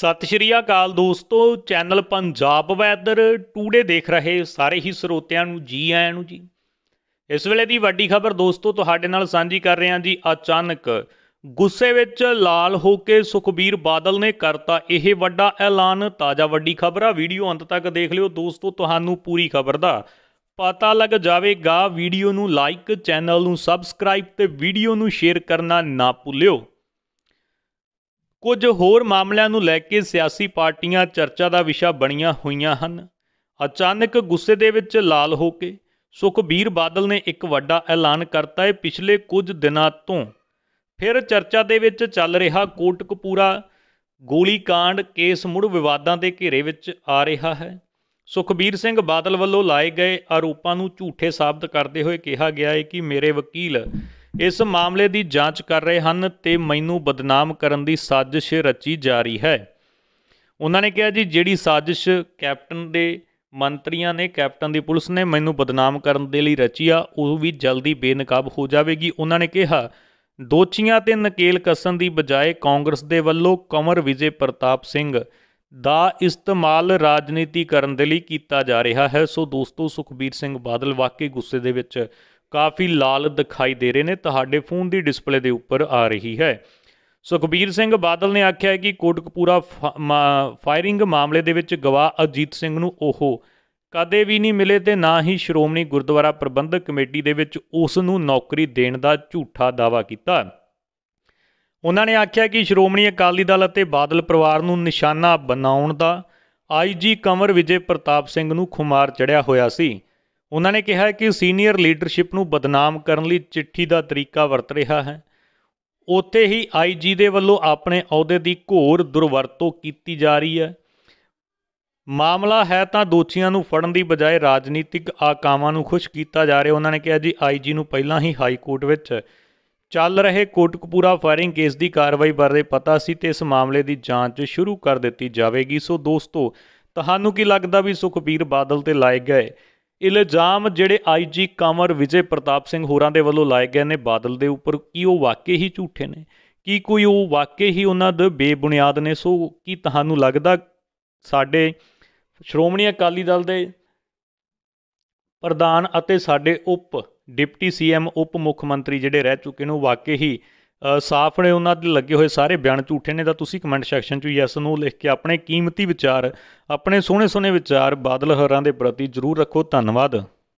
ਸਤਿ ਸ਼੍ਰੀ ਅਕਾਲ ਦੋਸਤੋ channel Punjab weather today ਦੇਖ ਰਹੇ ਸਾਰੇ ਹੀ ਸਰੋਤਿਆਂ ਨੂੰ ਜੀ ਆਇਆਂ ਨੂੰ ਜੀ ਇਸ ਵੇਲੇ ਦੀ ਵੱਡੀ ਖਬਰ ਦੋਸਤੋ ਤੁਹਾਡੇ ਨਾਲ ਸਾਂਝੀ ਕਰ ਰਹੇ ਹਾਂ ਜੀ ਅਚਾਨਕ ਗੁੱਸੇ ਵਿੱਚ ਲਾਲ ਹੋ ਕੇ ਸੁਖਬੀਰ ਬਾਦਲ ਨੇ ਕਰਤਾ ਇਹ ਵੱਡਾ ਐਲਾਨ ਤਾਜ਼ਾ ਵੱਡੀ ਖਬਰ ਆ ਵੀਡੀਓ ਅੰਤ ਤੱਕ ਦੇਖ ਲਿਓ ਦੋਸਤੋ ਤੁਹਾਨੂੰ ਪੂਰੀ ਖਬਰ ਦਾ ਪਤਾ ਲੱਗ ਜਾਵੇਗਾ ਵੀਡੀਓ ਨੂੰ ਲਾਈਕ ਚੈਨਲ ਨੂੰ ਸਬਸਕ੍ਰਾਈਬ ਤੇ ਵੀਡੀਓ ਨੂੰ ਸ਼ੇਅਰ ਕਰਨਾ ਨਾ ਭੁੱਲਿਓ ਕੁਝ ਹੋਰ ਮਾਮਲਿਆਂ ਨੂੰ ਲੈ ਕੇ ਸਿਆਸੀ ਪਾਰਟੀਆਂ ਚਰਚਾ ਦਾ ਵਿਸ਼ਾ ਬਣੀਆਂ ਹੋਈਆਂ ਹਨ ਅਚਾਨਕ ਗੁੱਸੇ ਦੇ ਵਿੱਚ ਲਾਲ ਹੋ ਕੇ ਸੁਖਬੀਰ ਬਾਦਲ ਨੇ ਇੱਕ ਵੱਡਾ ਐਲਾਨ ਕਰਤਾ ਹੈ ਪਿਛਲੇ ਕੁਝ ਦਿਨਾਂ ਤੋਂ ਫਿਰ ਚਰਚਾ ਦੇ ਵਿੱਚ ਚੱਲ ਰਿਹਾ ਕੋਟਕਪੂਰਾ ਗੋਲੀकांड ਕੇਸ ਮੁੜ ਵਿਵਾਦਾਂ ਦੇ ਘੇਰੇ ਵਿੱਚ ਆ ਰਿਹਾ ਹੈ ਸੁਖਬੀਰ ਸਿੰਘ ਬਾਦਲ ਵੱਲੋਂ ਲਾਏ ਗਏ ਆਰੋਪਾਂ ਨੂੰ ਝੂਠੇ ਸਾਬਤ ਕਰਦੇ ਹੋਏ ਕਿਹਾ ਗਿਆ ਹੈ ਕਿ ਮੇਰੇ ਵਕੀਲ ਇਸ ਮਾਮਲੇ ਦੀ ਜਾਂਚ ਕਰ ਰਹੇ ਹਨ ਤੇ ਮੈਨੂੰ ਬਦਨਾਮ ਕਰਨ ਦੀ ਸਾਜ਼ਿਸ਼ ਰਚੀ ਜਾ ਰਹੀ ਹੈ ਉਹਨਾਂ ਨੇ ਕਿਹਾ ਜੀ ਜਿਹੜੀ ਸਾਜ਼ਿਸ਼ ਕੈਪਟਨ ਦੇ ਮੰਤਰੀਆਂ ਨੇ ਕੈਪਟਨ ਦੀ ਪੁਲਿਸ ਨੇ ਮੈਨੂੰ ਬਦਨਾਮ ਕਰਨ ਦੇ ਲਈ ਰਚੀ ਆ ਉਹ ਵੀ ਜਲਦੀ ਬੇਨਕਾਬ ਹੋ ਜਾਵੇਗੀ ਉਹਨਾਂ ਨੇ ਕਿਹਾ ਦੋਚੀਆਂ ਤੇ ਨਕੇਲ ਕੱਸਣ ਦੀ ਬਜਾਏ ਕਾਂਗਰਸ ਦੇ ਵੱਲੋਂ ਕਮਰ ਵਿਜੇ ਪ੍ਰਤਾਪ ਸਿੰਘ ਦਾ ਇਸਤੇਮਾਲ ਰਾਜਨੀਤੀ ਕਰਨ ਦੇ ਲਈ ਕੀਤਾ ਜਾ ਰਿਹਾ ਹੈ ਸੋ ਦੋਸਤੋ ਸੁਖਬੀਰ ਸਿੰਘ ਬਾਦਲ ਵਾਕਈ ਗੁੱਸੇ ਦੇ ਵਿੱਚ ਕਾਫੀ ਲਾਲ ਦਿਖਾਈ ਦੇ ਰਹੇ ਨੇ ਤੁਹਾਡੇ ਫੋਨ ਦੀ ਡਿਸਪਲੇ ਦੇ ਉੱਪਰ ਆ ਰਹੀ ਹੈ ਸੁਖਬੀਰ ਸਿੰਘ ਬਾਦਲ ਨੇ ਆਖਿਆ ਹੈ ਕਿ ਕੋਟਕਪੂਰਾ ਫਾਇਰਿੰਗ ਮਾਮਲੇ ਦੇ ਵਿੱਚ ਗਵਾਹ ਅਜੀਤ ਸਿੰਘ ਨੂੰ ਉਹ ਕਦੇ ਵੀ ਨਹੀਂ ਮਿਲੇ ਤੇ ਨਾ ਹੀ ਸ਼੍ਰੋਮਣੀ ਗੁਰਦੁਆਰਾ ਪ੍ਰਬੰਧਕ ਕਮੇਟੀ ਦੇ ਵਿੱਚ ਉਸ ਨੂੰ ਨੌਕਰੀ ਦੇਣ ਦਾ ਝੂਠਾ ਦਾਵਾ ਕੀਤਾ ਉਹਨਾਂ ਨੇ ਆਖਿਆ ਕਿ ਸ਼੍ਰੋਮਣੀ ਅਕਾਲੀ ਦਲ ਅਤੇ ਬਾਦਲ ਪਰਿਵਾਰ ਨੂੰ ਨਿਸ਼ਾਨਾ ਬਣਾਉਣ ਦਾ ਆਈਜੀ ਕਮਰ ਵਿਜੇ ਪ੍ਰਤਾਪ ਸਿੰਘ ਨੂੰ ਖੁਮਾਰ ਚੜਿਆ ਹੋਇਆ ਸੀ ਉਹਨਾਂ ਨੇ ਕਿਹਾ ਕਿ ਸੀਨੀਅਰ ਲੀਡਰਸ਼ਿਪ ਨੂੰ ਬਦਨਾਮ ਕਰਨ ਲਈ ਚਿੱਠੀ ਦਾ ਤਰੀਕਾ ਵਰਤ ਰਿਹਾ ਹੈ ਉੱਥੇ ਹੀ ਆਈਜੀ ਦੇ ਵੱਲੋਂ ਆਪਣੇ ਅਹੁਦੇ ਦੀ ਘੋਰ ਦੁਰਵਰਤੋਂ ਕੀਤੀ ਜਾ ਰਹੀ ਹੈ ਮਾਮਲਾ ਹੈ ਤਾਂ ਦੋਸ਼ੀਆਂ ਨੂੰ ਫੜਨ ਦੀ ਬਜਾਏ ਰਾਜਨੀਤਿਕ ਆਕਾਵਾਂ ਨੂੰ ਖੁਸ਼ ਕੀਤਾ ਜਾ ਰਿਹਾ ਉਹਨਾਂ ਨੇ ਕਿਹਾ ਜੀ ਆਈਜੀ ਨੂੰ ਪਹਿਲਾਂ ਹੀ ਹਾਈ ਕੋਰਟ ਵਿੱਚ ਚੱਲ ਰਹੇ ਕੋਟਕਪੂਰਾ ਫਾਇਰਿੰਗ ਕੇਸ ਦੀ ਕਾਰਵਾਈ ਬਾਰੇ ਪਤਾ ਸੀ ਤੇ ਇਸ ਮਾਮਲੇ ਦੀ ਜਾਂਚ ਸ਼ੁਰੂ ਕਰ ਦਿੱਤੀ ਜਾਵੇਗੀ ਸੋ ਦੋਸਤੋ ਤੁਹਾਨੂੰ ਕੀ ਲੱਗਦਾ ਵੀ ਸੁਖਬੀਰ ਬਾਦਲ ਤੇ ਲਾਏ ਗਏ ਇਲਜ਼ਾਮ ਜਿਹੜੇ ਆਈਜੀ ਕਮਰ ਵਿਜੇ ਪ੍ਰਤਾਪ ਸਿੰਘ ਹੋਰਾਂ ਦੇ ਵੱਲੋਂ ਲਾਏ ਗਏ ਨੇ ਬਾਦਲ ਦੇ ਉੱਪਰ ਕੀ ਉਹ ਵਾਕਈ ਹੀ ਝੂਠੇ ਨੇ ਕੀ ਕੋਈ ਉਹ ਵਾਕਈ ਹੀ ਉਹਨਾਂ ਦੇ ਬੇਬੁਨਿਆਦ ਨੇ ਸੋ ਕੀ ਤੁਹਾਨੂੰ ਲੱਗਦਾ ਸਾਡੇ ਸ਼੍ਰੋਮਣੀ ਅਕਾਲੀ ਦਲ ਦੇ ਪ੍ਰਧਾਨ ਅਤੇ ਸਾਡੇ ਉਪ ਡਿਪਟੀ ਸੀਐਮ ਉਪ ਮੁੱਖ ਮੰਤਰੀ ਜਿਹੜੇ ਰਹਿ ਚੁੱਕੇ ਨੇ ਉਹ ਵਾਕਈ ਹੀ ਸਾਫ਼ ਨੇ ਉਹਨਾਂ ਦੇ ਲੱਗੇ ਹੋਏ ਸਾਰੇ ਬਿਆਨ ਝੂਠੇ ਨੇ ਤਾਂ ਤੁਸੀਂ ਕਮੈਂਟ ਸੈਕਸ਼ਨ 'ਚ ਯੈਸ ਨੂੰ ਲਿਖ ਕੇ ਆਪਣੇ ਕੀਮਤੀ ਵਿਚਾਰ ਆਪਣੇ ਸੋਹਣੇ ਸੋਹਣੇ ਵਿਚਾਰ ਬਾਦਲ ਹਰਾਂ ਦੇ ਪ੍ਰਤੀ ਜ਼ਰੂਰ ਰੱਖੋ ਧੰਨਵਾਦ